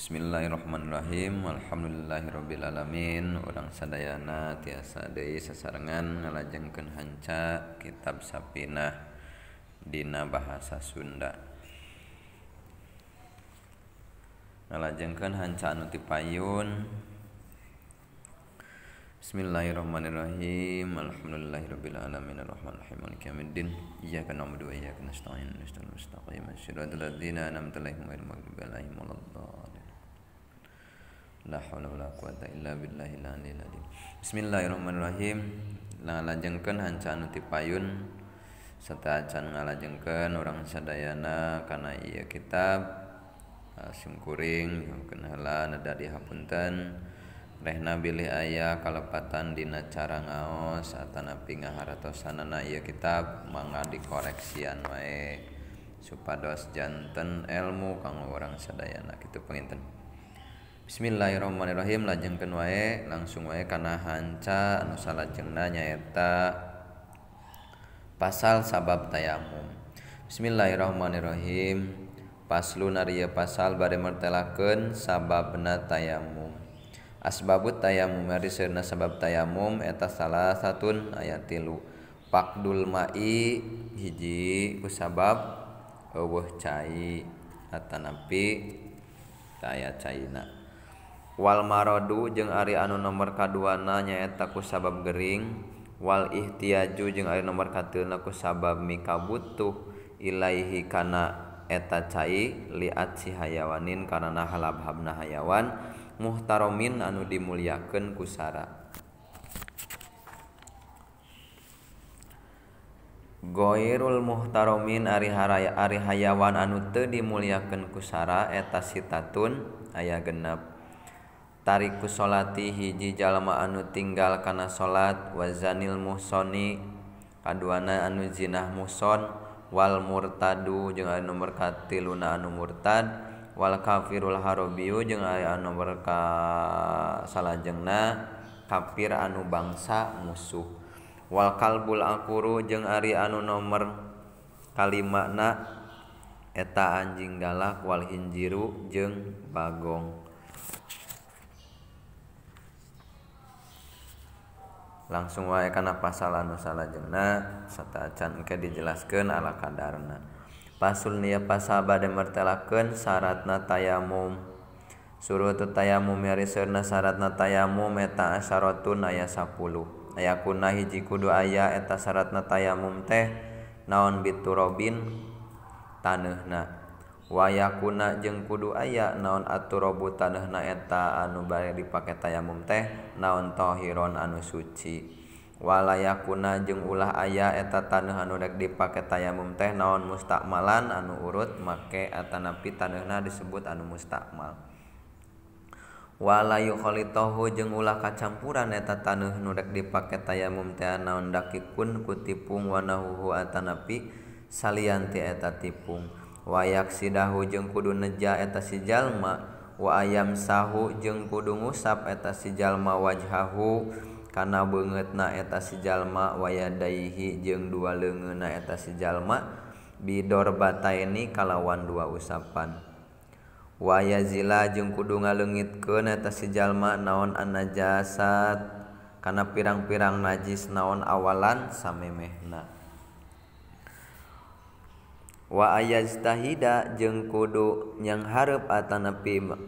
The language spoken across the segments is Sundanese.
Bismillahirrahmanirrahim Alhamdulillahirrabbilalamin Orang sadayana tiasa deui sasarengan ngalajengkeun hanca kitab sapina dina bahasa Sunda Ngalajengkeun hanca anu payun. Bismillahirrahmanirrahim Alhamdulillahirrabbilalamin Ar-Rahmanirrahim Maliki yamiddin Iyaka na'budu wa iyaka nasta'in Nasta'in mustaqim Asyiradu ladzina anamta alaihim wa ilmaghdubi alaihim wa la haula wala quwata illa billahil aliyil azim bismillahirrahmanirrahim ngalajengkeun hanca anu tipayun serta can ngalajengkeun urang sadayana kana ieu kitab sungkuring nyuhunkeun heula nada rehna bilih ayah kalepatan dina cara ngaos atanapi na iya kitab mangga dikoreksian wae supados janten ilmu kanggo orang sadayana kitu penginten Bismillahirrahmanirrahim lajeng wae langsung wae karena hanca anu salah jengna nyaeta pasal sabab tayamum Bismillahirrahmanirrahim paslu nariya pasal bade sabab sababna tayamum asbabut tayamum ari sabab tayamum eta salah satun ayat tilu pakdul mai hiji kusabab eueuh cai atanapi taya caina Wal marodu jeung Ari anu nomor kaduana nyaeta ku sabab Gering wal itiju jeung Ari nomor kauna ku sabab mikabutuh aihikana eta ca liat si hayawaninkana na halabhabna hayawan muhtaromin anu dimuliken kusara goirul muhtarromin arihaari hayawan anu te di muken kusara eta siitatun aya gennapun qholati hiji jalama anu tinggalkana salat wazanil Musoni kaduana anu Zinah muson Wal murtadu jeung anu merkati Luna anu murtad Wal kafirul Harrobiu jeung aya anu berka salaajengna kafir anu bangsa musuh Walkalbul Akuru jeung Ari anu nomor kali makna eta anjinggala Wal Hinjiru jeung Bagongk langsung wa karena pasalan Nusalah jenah satta can e ke dijelaskan ala kadarna pasul ni pasabamartkensyaratnata tayamum suruh tayamunasratnata tayamu Metaun 10 ayaku hijjiikudu ayah etasyaratnata tayayaamuum teh naon Bitu Robin tanah nae Waya kuna jeung kudu aya naon aturobu tanah na eta anu bare dipake tayam mum teh naon tohiron anu suciwalaaya kuna jeung ulah ayah eta tanan nudek dipake tayam mum teh naon mustakmalan anu urut make ana napi tanah na disebut anu mustakmal Wa yhol tohu jeung ulah kacampuran eta tanuh nudek dipake tayam mum teh naondaki kun kutipungwanahu atan napi salian ti eta tipung. Waya sidahu jeung kudu neja eta sijalma Waayam sahhu jeung kudung usap eta sijalma wajhahu Kan bangett na eta sijalma Wayadaihi jeung dua leng na eta sijalma Bidor bata ini kalawan dua usapan. Waya Zila jeung kudu nga lenggit ke neeta sijallma naon anajasadkana pirang-pirang najis naon awalan sam meh na. Waayatahida jeng kudunya haep atana pima.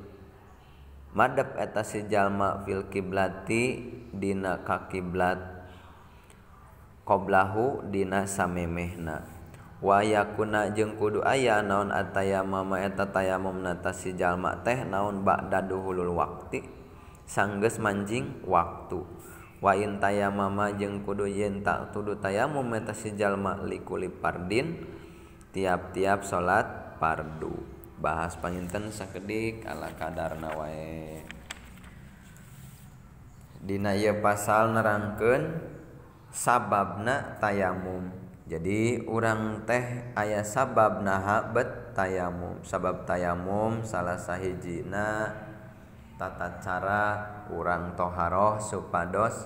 Map etasi jalma filkiblatidina kakiblat koblahudina samemehna. Waya kuna jeng kudu aya naon ataya mama eta tay mu menatasi jalma teh naon bak daduhulul waktu, sangges manjing waktu. Wayin tayaama jeng kudu yentak. Tudu taya mumetasi jalmalikulipardin, tiap-tiap salat pardu bahas panginten sakedik ala kadar wae Dina ieu pasal nerangkeun sababna tayamum jadi orang teh ayah sabab naha bet tayamum sabab tayamum salah sahijina tata cara orang toharoh supados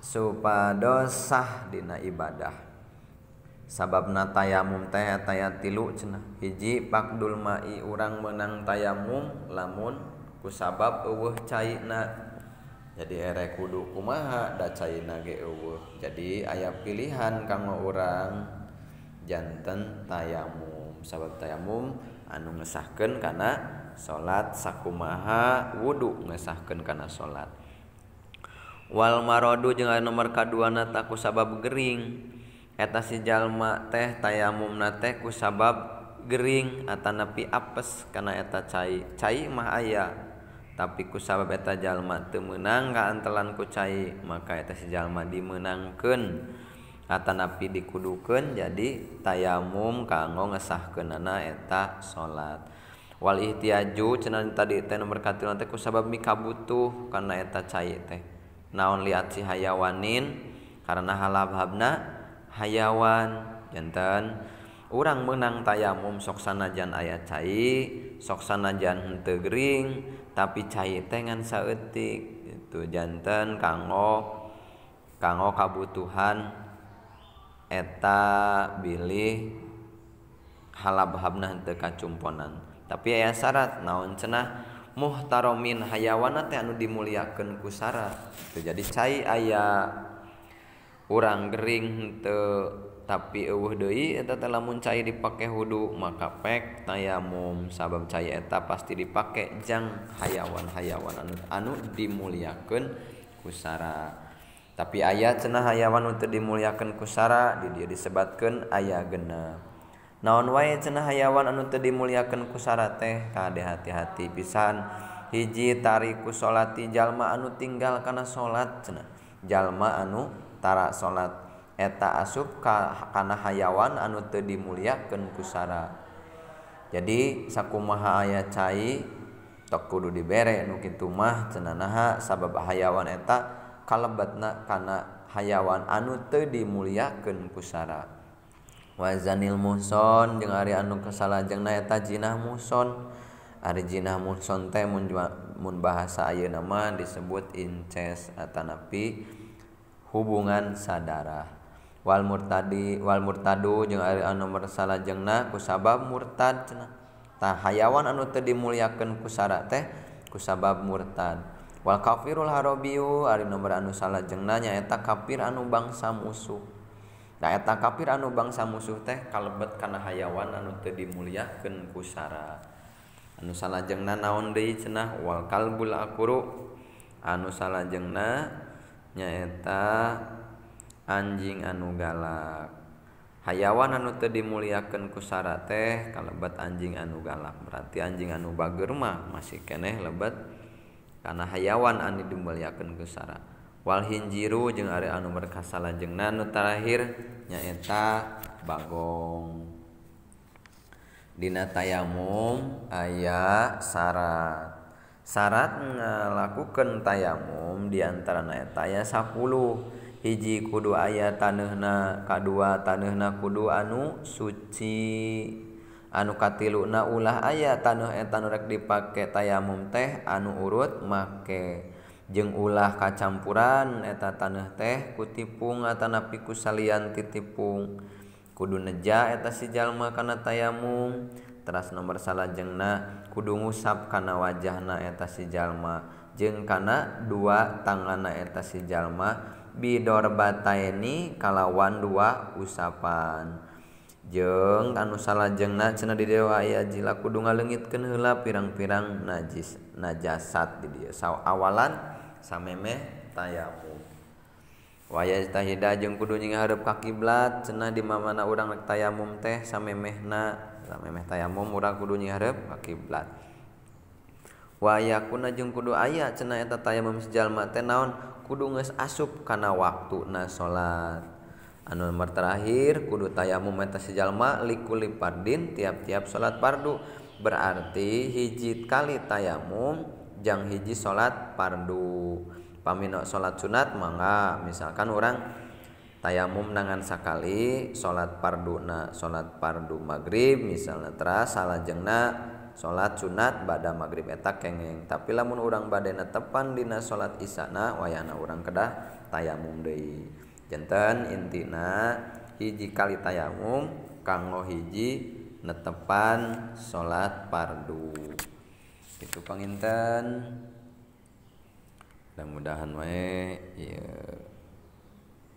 supados sah dina ibadah punya sabab na tayamum teh tay tilu cenah hijji Pakdulma urang menang tayamamuum lamunku sabab uh jadi kudu kumahadak jadi aya pilihan kang orangjannten tayamum sabab tayamum anu ngesken karena salat sakumaha wudhu ngesken karena salat Wal marhu je nomor ka keduaku sabab Gering eta sijallma teh tayamum na ku sabab Gering atas napi apes karena eta cair cair maaya tapi kusabab eta jallma temmenang nggak antelanku cair maka eta sejalma dimenangkan kata nabi dikuduken jadi tayamamuum kago ngesah ke nana eta salatwali Iiaju tadi berkati nantiku sabab mika butuh karena eta cair teh naon lihat si hayawanin karena halhabna itu hayawanjantan orang menang tayam um soksana jan ayaah cair soksana jan tering tapi cair tengen sawetik itujantan kanggo kanggo kabutuhan eta bilih Hai halahabnah tekacumponan tapi ayah syarat naon cenah muhtaromin hayawan anu dimuliakan kusrat jadi cair aya ngering te tapi eh Doi itu telahca dipakai huhu maka pek tayam mum sabam cyaeta pasti dipakaijang hayawan-hayawan anu anu dimuliakan kusara tapi ayat cena hayawan untuk dimuliakan kusara di dia disebatkan ayaah gena naon wa cena hayawan anu tuh dimuliakan kusara teh kade hati-hati pisan hiji tari ku salati jalma anu tinggal karena salatna jalma anu salat eta asupkana hayawan anuut di muliaken kusara jadi Saku maha aya cai tok kudu diberre Nuki tumahcenha sa hayawan eta kalebetkana hayawan anu di muliaken kusara wazanil muson jeung Ari anu kealajengnaheta jinah muson Arijinah muson bahasa Anaman disebut incesanapi dan punya hubungan srah Wal murta Wal murtado jeung nomor salahjengnah kusabab murtadnahtah hayawan anu te dimuliken kusara teh kusabab murtadwal kafirul Harrobiu no an jengnahnyaeta kafir anu bangsa musuheta kafir anu bangsa musuh teh kalebet karena hayawan anu te dimuliken kusara anusjengnah na cenahwalkalbulakururuk anus salajengnah dan nyaeta anjing anu galak hayawan annut dimuliakan ku sarat teh kalauebet anjing anu galak berarti anjing anuubaermah masih keeh lebet karena hayawan Andi dimbeliaken ku sarat Walhinjiru jeung Ari Anu berkas lajeng Nanuthir nyaeta bangong Dina tayamu ayaah syarat syarat lakukan tayamuung acabou diantaraaya sa 10 hiji kudu aya tanuh na ka2 tanuh na kudu anu suci anu kati Luna ulah aya tanuh etan rek dipakai tayamum teh anu urut make jeng ulah kacampuran eta tanah teh kutipungatana piku salyan titipung kudu neja eta si Jalma karena tayamu terusas nomor salah jengnah kudu ngusap karena wajah na eta si jalma Jeng kana dua tangan na eta si Jalma biddor batai kalawan dua usapan. Jeng kan us jeng sena di dewaajla kudu nga lenggit kenela pirang-pirang najis najasad sau awalan sam meh tayamum. Waya Itahdah jeng kudunyi ngap kakiblat sena di Mamana urang tayamum teh sam meh na sam meh tayamum murah kudu nya ngaep kakiblat. ku najung kudu ayaah cenatata tayamum sejalma tenaon kudu nges asup karena waktu na salat anulmor terakhir kudu tayamu Meta sejajallmalikuli Padin tiap-tiap salat pardu berarti hiji kali tayamumjang hijji salat pardu pamina salat sunat manga misalkan orang tayamum menangansakali salat pardu na salat pardu magrib mis misalnyatera salahjengnak punya salat sunat bada magrib etak kegeg tapi lamun urang badai netepan Dina salat isana wayana orangrang kedah tayanggung De jenten intina hiji kali tayanggung kang lo hiji netepan salat pardu itu penginten mudah-mudahan wa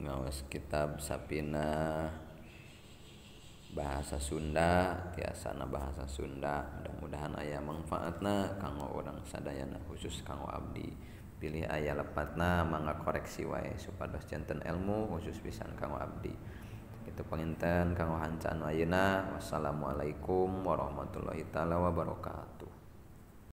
ngawes kitab sapina bahasa Sunda tiasana bahasa Sunda mudah-mudahan ayah manfaatna kanggo orang sadayana khusus kanggo Abdi pilih ayah lepatna mangga koreksi wae supados jantan ilmu khusus pisan kanggo Abdi itu penginten kanggo hancan ayana wassalamualaikum warahmatullahi taala wabarakatuh